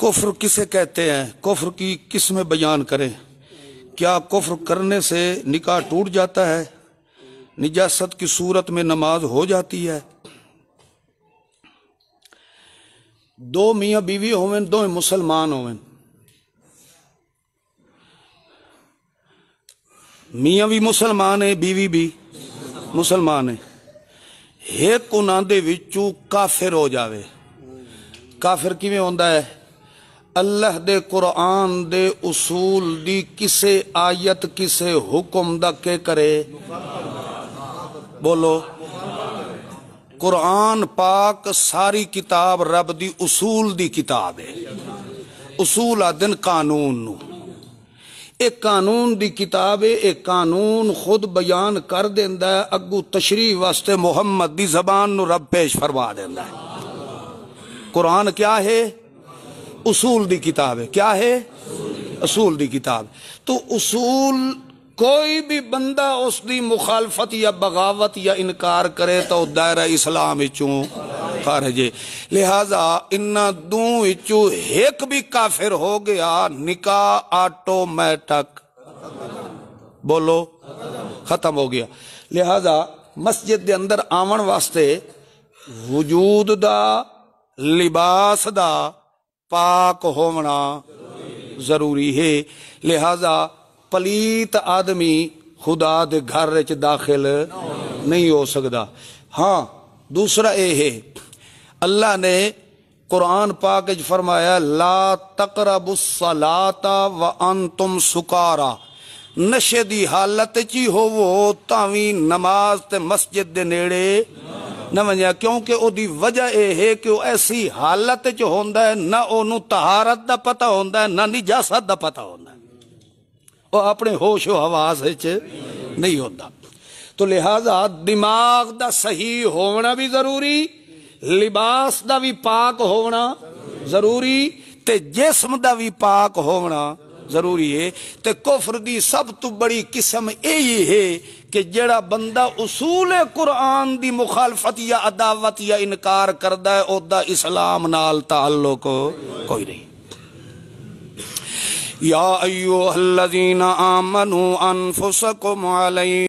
कुफ्र किसे कहते हैं कुफ्र की किस में बयान करें क्या कुफ्र करने से निकाह टूट जाता है निजासत की सूरत में नमाज हो जाती है दो मियाँ बीवी होवें दो मुसलमान होवें मियाँ भी मुसलमान है बीवी भी मुसलमान है एक उन्होंने काफिर हो जावे काफिर किवें होंदा है अल्लाह दे कुरान दे उसूल दी किसे आयत किसे ਹੁਕਮ ਦਾ ਕੇ ਕਰੇ कुरान पाक सारी किताब रब दी उसूल दी किताब है उसूल दिन कानून एक कानून दी किताब है एक कानून खुद बयान कर देंदा है अगू तशरी वास्ते मोहम्मद दी जबान रब पेश फरमा देंदा है कुरान क्या है उसूल दी किताब है क्या है असूल दी किताब तो उसूल कोई भी बंदा उसकी मुखालफत या बगावत या इनकार करे तो दायरा इस्लाम इचू खारजे लिहाजा इन्ना दू इचू एक भी काफिर हो गया निका ऑटोमेटिक बोलो खत्म हो गया लिहाजा मस्जिद के अंदर आवन वास्ते वजूद दा लिबास दा पाक होना जरूरी है लिहाजा पलीत आदमी खुदा दे घर च दाखिल नहीं हो सकता हाँ दूसरा यह है अल्लाह ने कुरान पाक फरमाया ला तकरबुसलाता व अन तुम सुकारा नशे की हालत च ही होवो तावी नमाज ते मस्जिद के नेड़े ਨਾ ਮੰਨਿਆ ਕਿਉਂਕਿ ਉਹਦੀ ਵਜ੍ਹਾ ਇਹ ਹੈ ਕਿ ਉਹ ਐਸੀ ਹਾਲਤ 'ਚ ਹੁੰਦਾ ਹੈ ਨਾ ਉਹਨੂੰ ਤਹਾਰਤ ਦਾ ਪਤਾ ਹੁੰਦਾ ਹੈ ਨਾ ਨਿਜਾਸਤ ਦਾ ਪਤਾ ਹੁੰਦਾ ਉਹ ਆਪਣੇ ਹੋਸ਼ ਹਵਾਸ ਵਿੱਚ ਨਹੀਂ ਹੁੰਦਾ तो लिहाजा दिमाग का सही होना भी जरूरी लिबास का भी पाक होना जरूरी ते जिसम का भी पाक होना जरूरी है तो कुफर की सब तो बड़ी किस्म यही है कि जड़ा बंदा उसूल कुरआन की मुखालफत या अदावत या इनकार करता है उदा इस्लाम ताल्लुक कोई नहीं या अयो हल्लीन आमनु अनफुस